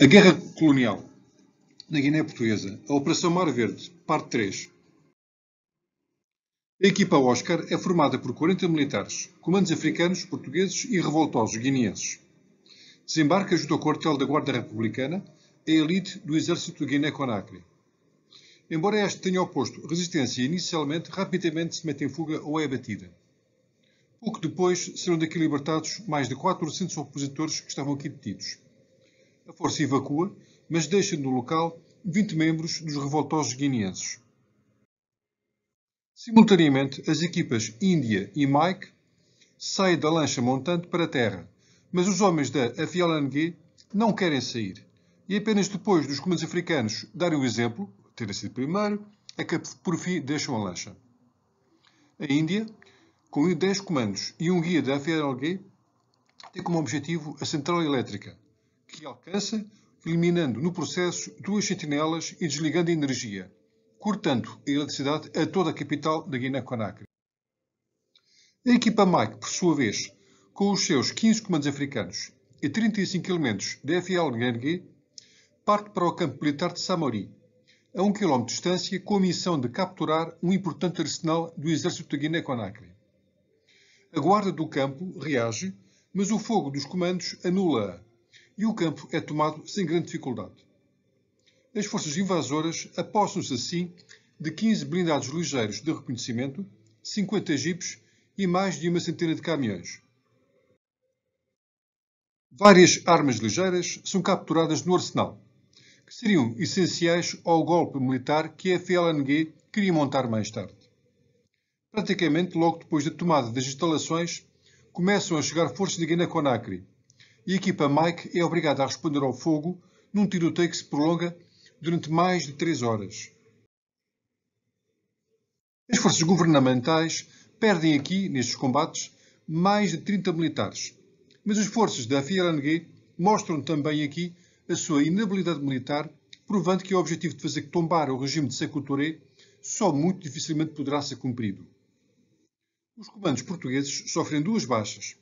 A Guerra Colonial na Guiné Portuguesa. A Operação Mar Verde, parte 3. A equipa Oscar é formada por 40 militares, comandos africanos, portugueses e revoltosos guineenses. Desembarca junto ao quartel da Guarda Republicana, a elite do exército Guiné-Conakry. Embora este tenha oposto resistência inicialmente, rapidamente se mete em fuga ou é abatida. Pouco depois serão daqui libertados mais de 400 opositores que estavam aqui detidos. A força evacua, mas deixa no local 20 membros dos revoltosos guineenses. Simultaneamente, as equipas Índia e Mike saem da lancha montante para a terra, mas os homens da Afialangue não querem sair. E apenas depois dos comandos africanos darem o exemplo, terem sido primeiro, é que por fim deixam a lancha. A Índia, com 10 comandos e um guia da Afialangue, tem como objetivo a central elétrica, que alcança, eliminando no processo duas sentinelas e desligando a energia, cortando a eletricidade a toda a capital da Guiné-Conakry. A equipa Mike, por sua vez, com os seus 15 comandos africanos e 35 elementos da FLNG, parte para o campo militar de Samori, a 1 km de distância, com a missão de capturar um importante arsenal do exército da Guiné-Conakry. A guarda do campo reage, mas o fogo dos comandos anula-a e o campo é tomado sem grande dificuldade. As forças invasoras apostam-se assim de 15 blindados ligeiros de reconhecimento, 50 jipes e mais de uma centena de caminhões. Várias armas ligeiras são capturadas no arsenal, que seriam essenciais ao golpe militar que a FLNG queria montar mais tarde. Praticamente logo depois da tomada das instalações, começam a chegar forças de Guiné-Conakry, e a equipa Mike é obrigada a responder ao fogo num tiroteio que se prolonga durante mais de três horas. As forças governamentais perdem aqui, nestes combates, mais de 30 militares, mas as forças da FLNG mostram também aqui a sua inabilidade militar, provando que o objetivo de fazer tombar o regime de Seco Touré só muito dificilmente poderá ser cumprido. Os comandos portugueses sofrem duas baixas.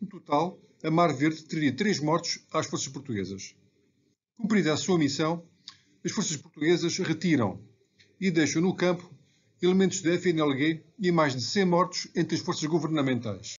No total, a Mar Verde teria três mortos às forças portuguesas. Cumprida a sua missão, as forças portuguesas retiram e deixam no campo elementos da FNLG e mais de 100 mortos entre as forças governamentais.